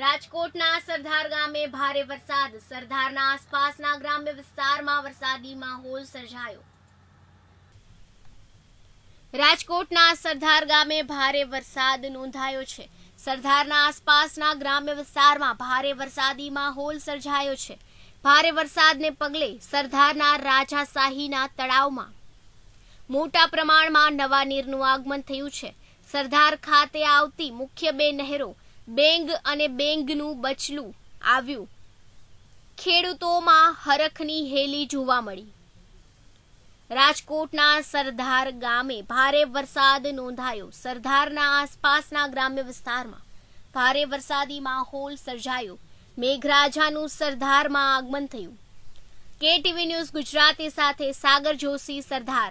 રાજકોટના સરદાર ગામે ભારે વરસાદ સરદારના આસપાસના ગ્રામ્ય વિસ્તારમાં વરસાદી માહોલ સર્જાયો રાજકોટના સરદાર ગામે ભારે વરસાદ નોંધાયો છે સરદારના આસપાસના ગ્રામ્ય વિસ્તારમાં ભારે વરસાદી માહોલ સર્જાયો છે ભારે વરસાદને પગલે સરદારના રાજાશાહીના તળાવમાં મોટા પ્રમાણમાં નવા નીરનું આગમન થયું છે સરદાર ખાતે આવતી મુખ્ય બે નહેરો બેંગ અને બેંગનું બચલું આવ્યું ખેડૂતોમાં હરખની હેલી જોવા મળી રાજકોટના સરદાર ગામે ભારે વરસાદ નોંધાયો સરદારના આસપાસના ગ્રામ્ય વિસ્તારમાં ભારે વરસાદી માહોલ સર્જાયો મેઘરાજાનું સરદારમાં આગમન થયું કેટીવી ન્યૂઝ ગુજરાતી સાથે સાગર જોશી સરદાર